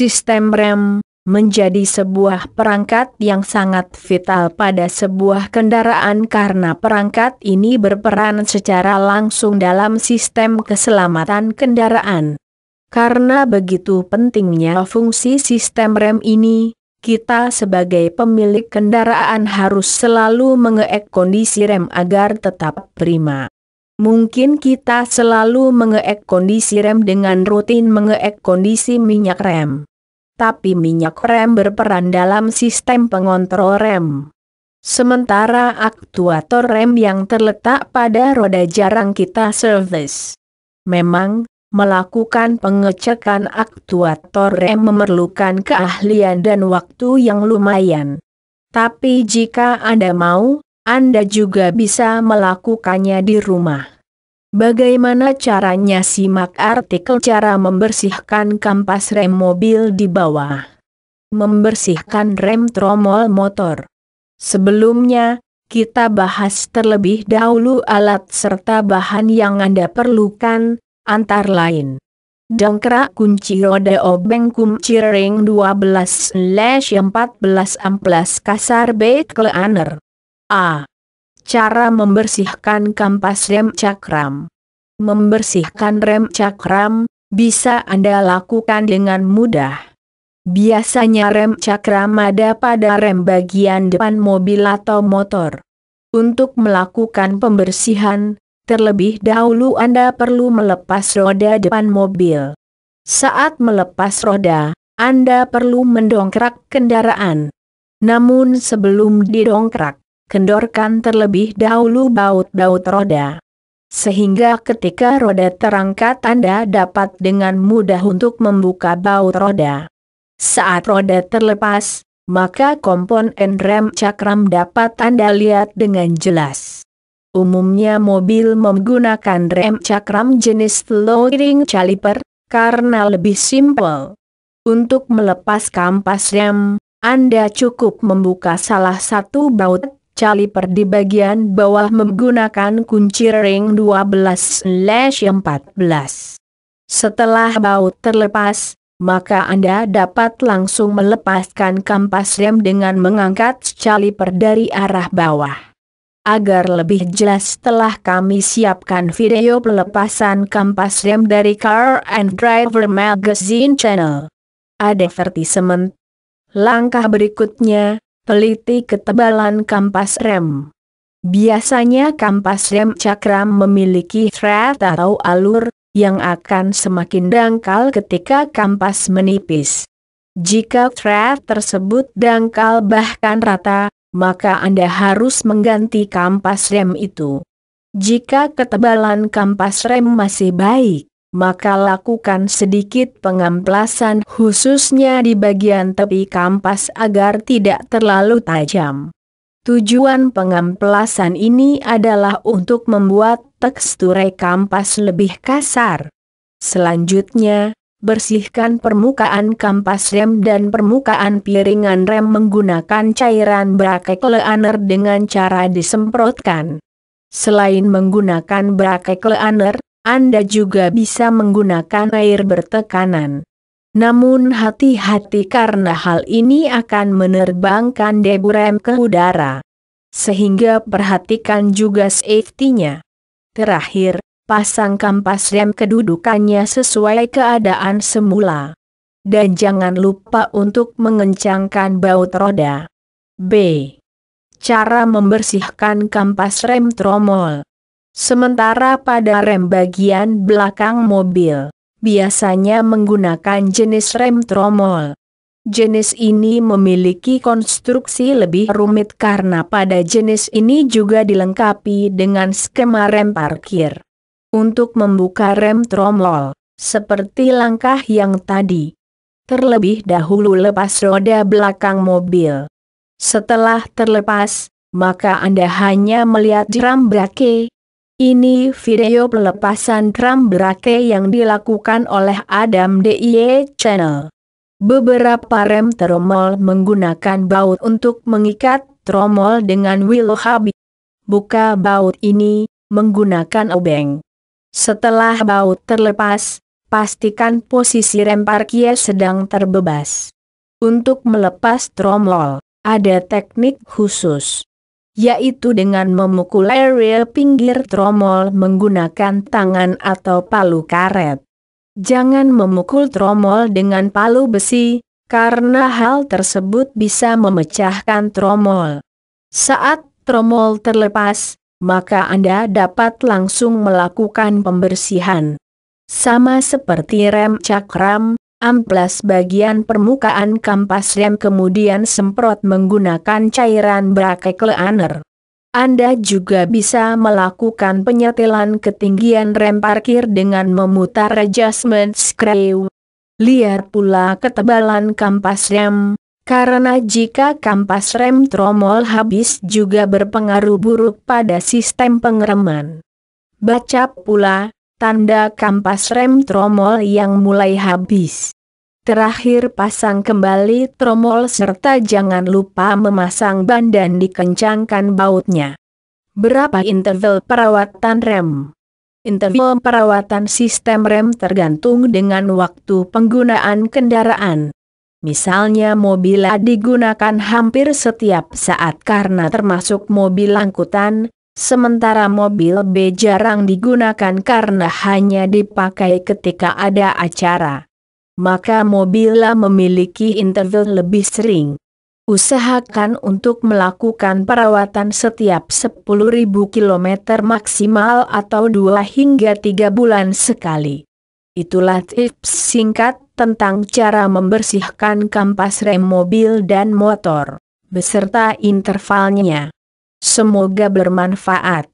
Sistem rem menjadi sebuah perangkat yang sangat vital pada sebuah kendaraan karena perangkat ini berperan secara langsung dalam sistem keselamatan kendaraan. Karena begitu pentingnya fungsi sistem rem ini, kita sebagai pemilik kendaraan harus selalu mengeek kondisi rem agar tetap prima. Mungkin kita selalu mengeek kondisi rem dengan rutin mengeek kondisi minyak rem tapi minyak rem berperan dalam sistem pengontrol rem. Sementara aktuator rem yang terletak pada roda jarang kita servis. Memang, melakukan pengecekan aktuator rem memerlukan keahlian dan waktu yang lumayan. Tapi jika Anda mau, Anda juga bisa melakukannya di rumah. Bagaimana caranya simak artikel cara membersihkan kampas rem mobil di bawah. Membersihkan rem tromol motor. Sebelumnya, kita bahas terlebih dahulu alat serta bahan yang Anda perlukan, antar lain. Dongkrak kunci roda obeng kunci ring 12-14 amplas kasar bait Kleaner. A. Cara membersihkan kampas rem cakram Membersihkan rem cakram, bisa Anda lakukan dengan mudah. Biasanya rem cakram ada pada rem bagian depan mobil atau motor. Untuk melakukan pembersihan, terlebih dahulu Anda perlu melepas roda depan mobil. Saat melepas roda, Anda perlu mendongkrak kendaraan. Namun sebelum didongkrak, kendorkan terlebih dahulu baut-baut roda. Sehingga ketika roda terangkat Anda dapat dengan mudah untuk membuka baut roda. Saat roda terlepas, maka komponen rem cakram dapat Anda lihat dengan jelas. Umumnya mobil menggunakan rem cakram jenis lowering caliper, karena lebih simpel. Untuk melepas kampas rem, Anda cukup membuka salah satu baut caliper di bagian bawah menggunakan kunci ring 12-14. Setelah baut terlepas, maka Anda dapat langsung melepaskan kampas rem dengan mengangkat caliper dari arah bawah. Agar lebih jelas telah kami siapkan video pelepasan kampas rem dari Car and Driver Magazine Channel. Advertisement Langkah berikutnya, teliti ketebalan kampas rem. Biasanya kampas rem cakram memiliki thread atau alur, yang akan semakin dangkal ketika kampas menipis. Jika thread tersebut dangkal bahkan rata, maka Anda harus mengganti kampas rem itu. Jika ketebalan kampas rem masih baik, maka lakukan sedikit pengamplasan khususnya di bagian tepi kampas agar tidak terlalu tajam. Tujuan pengamplasan ini adalah untuk membuat tekstur kampas lebih kasar. Selanjutnya, bersihkan permukaan kampas rem dan permukaan piringan rem menggunakan cairan brake leaner dengan cara disemprotkan. Selain menggunakan brake leaner, anda juga bisa menggunakan air bertekanan. Namun hati-hati karena hal ini akan menerbangkan debu rem ke udara. Sehingga perhatikan juga safety-nya. Terakhir, pasang kampas rem kedudukannya sesuai keadaan semula. Dan jangan lupa untuk mengencangkan baut roda. B. Cara membersihkan kampas rem tromol. Sementara pada rem bagian belakang mobil, biasanya menggunakan jenis rem tromol. Jenis ini memiliki konstruksi lebih rumit karena pada jenis ini juga dilengkapi dengan skema rem parkir. Untuk membuka rem tromol, seperti langkah yang tadi, terlebih dahulu lepas roda belakang mobil. Setelah terlepas, maka Anda hanya melihat jeram brake, ini video pelepasan drum berake yang dilakukan oleh Adam DIY e Channel. Beberapa rem tromol menggunakan baut untuk mengikat tromol dengan willow habit. Buka baut ini, menggunakan obeng. Setelah baut terlepas, pastikan posisi rem parkir sedang terbebas. Untuk melepas tromol, ada teknik khusus yaitu dengan memukul area pinggir tromol menggunakan tangan atau palu karet. Jangan memukul tromol dengan palu besi, karena hal tersebut bisa memecahkan tromol. Saat tromol terlepas, maka Anda dapat langsung melakukan pembersihan. Sama seperti rem cakram, amplas bagian permukaan kampas rem kemudian semprot menggunakan cairan cleaner. Anda juga bisa melakukan penyetelan ketinggian rem parkir dengan memutar adjustment screw. Lihat pula ketebalan kampas rem, karena jika kampas rem tromol habis juga berpengaruh buruk pada sistem pengereman. Baca pula, Tanda kampas rem tromol yang mulai habis. Terakhir pasang kembali tromol serta jangan lupa memasang ban dan dikencangkan bautnya. Berapa interval perawatan rem? Interval perawatan sistem rem tergantung dengan waktu penggunaan kendaraan. Misalnya mobil yang digunakan hampir setiap saat karena termasuk mobil angkutan, Sementara mobil B jarang digunakan karena hanya dipakai ketika ada acara. Maka mobil A memiliki interval lebih sering. Usahakan untuk melakukan perawatan setiap 10.000 km maksimal atau 2 hingga 3 bulan sekali. Itulah tips singkat tentang cara membersihkan kampas rem mobil dan motor, beserta intervalnya. Semoga bermanfaat.